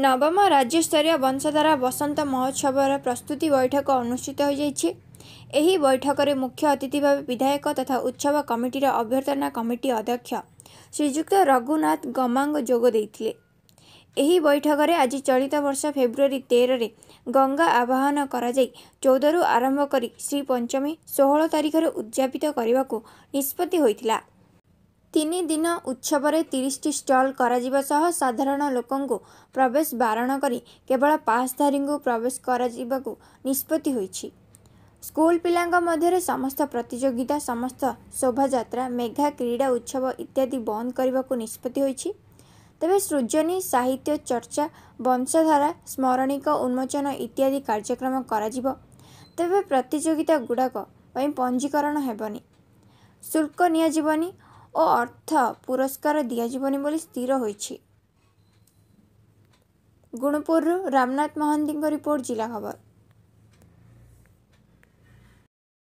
ନବମ ରାଜ୍ୟସ୍ତରୀୟ ବଂଶଧାରା ବସନ୍ତ ମହୋତ୍ସବର ପ୍ରସ୍ତୁତି ବୈଠକ ଅନୁଷ୍ଠିତ ହୋଇଯାଇଛି ଏହି ବୈଠକରେ ମୁଖ୍ୟ ଅତିଥି ଭାବେ ବିଧାୟକ ତଥା ଉତ୍ସବ କମିଟିର ଅଭ୍ୟର୍ଥନା କମିଟି ଅଧ୍ୟକ୍ଷ ଶ୍ରୀଯୁକ୍ତ ରଘୁନାଥ ଗମାଙ୍ଗ ଯୋଗ ଦେଇଥିଲେ ଏହି ବୈଠକରେ ଆଜି ଚଳିତ ବର୍ଷ ଫେବୃଆରୀ ତେରରେ ଗଙ୍ଗା ଆବାହନ କରାଯାଇ ଚଉଦରୁ ଆରମ୍ଭ କରି ଶ୍ରୀ ପଞ୍ଚମୀ ଷୋହଳ ତାରିଖରେ ଉଦ୍ଯାପିତ କରିବାକୁ ନିଷ୍ପତ୍ତି ହୋଇଥିଲା ତିନି ଦିନ ଉତ୍ସବରେ ତିରିଶଟି ଷ୍ଟଲ କରାଯିବା ସହ ସାଧାରଣ ଲୋକଙ୍କୁ ପ୍ରବେଶ ବାରଣ କରି କେବଳ ପାସ୍ଧାରୀଙ୍କୁ ପ୍ରବେଶ କରାଯିବାକୁ ନିଷ୍ପତ୍ତି ହୋଇଛି ସ୍କୁଲ ପିଲାଙ୍କ ମଧ୍ୟରେ ସମସ୍ତ ପ୍ରତିଯୋଗିତା ସମସ୍ତ ଶୋଭାଯାତ୍ରା ମେଘା କ୍ରୀଡ଼ା ଉତ୍ସବ ଇତ୍ୟାଦି ବନ୍ଦ କରିବାକୁ ନିଷ୍ପତ୍ତି ହୋଇଛି ତେବେ ସୃଜନୀ ସାହିତ୍ୟ ଚର୍ଚ୍ଚା ବଂଶଧାରା ସ୍ମରଣିକ ଉନ୍ମୋଚନ ଇତ୍ୟାଦି କାର୍ଯ୍ୟକ୍ରମ କରାଯିବ ତେବେ ପ୍ରତିଯୋଗିତା ଗୁଡ଼ାକ ପାଇଁ ପଞ୍ଜୀକରଣ ହେବନି ଶୁଳ୍କ ନିଆଯିବନି ଓ ଅର୍ଥ ପୁରସ୍କାର ଦିଆଯିବନି ବୋଲି ସ୍ଥିର ହୋଇଛି ଗୁଣପୁରରୁ ରାମନାଥ ମହାନ୍ତିଙ୍କ ରିପୋର୍ଟ ଜିଲ୍ଲା ଖବର